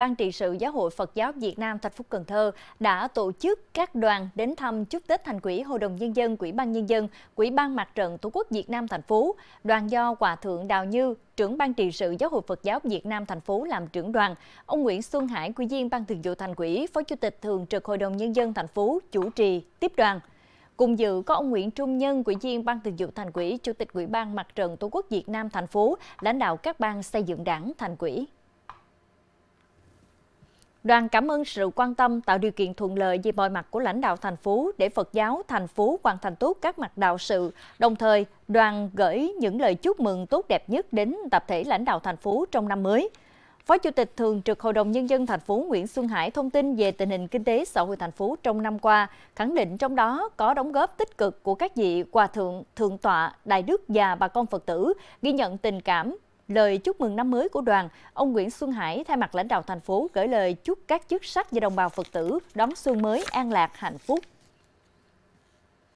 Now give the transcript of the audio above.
Ban trị sự Giáo hội Phật giáo Việt Nam thành phố Cần Thơ đã tổ chức các đoàn đến thăm chúc Tết thành quỹ Hội đồng Nhân dân, Quỹ ban Nhân dân, Quỹ ban Mặt trận Tổ quốc Việt Nam thành phố. Đoàn do Hòa Thượng Đào Như, trưởng Ban trị sự Giáo hội Phật giáo Việt Nam thành phố làm trưởng đoàn, ông Nguyễn Xuân Hải, Quỹ viên Ban thường vụ thành quỹ, Phó Chủ tịch Thường trực Hội đồng Nhân dân thành phố chủ trì tiếp đoàn. Cùng dự có ông Nguyễn Trung Nhân, Quỹ viên Ban thường vụ thành quỹ, Chủ tịch Quỹ ban Mặt trận Tổ quốc Việt Nam thành phố, lãnh đạo các ban xây dựng đảng thành quỹ. Đoàn cảm ơn sự quan tâm tạo điều kiện thuận lợi về mọi mặt của lãnh đạo thành phố để Phật giáo thành phố hoàn thành tốt các mặt đạo sự. Đồng thời, đoàn gửi những lời chúc mừng tốt đẹp nhất đến tập thể lãnh đạo thành phố trong năm mới. Phó Chủ tịch Thường trực Hội đồng Nhân dân thành phố Nguyễn Xuân Hải thông tin về tình hình kinh tế xã hội thành phố trong năm qua, khẳng định trong đó có đóng góp tích cực của các vị hòa thượng, thượng tọa, đại đức và bà con Phật tử, ghi nhận tình cảm, lời chúc mừng năm mới của đoàn, ông Nguyễn Xuân Hải thay mặt lãnh đạo thành phố gửi lời chúc các chức sắc và đồng bào Phật tử đón xuân mới an lạc, hạnh phúc.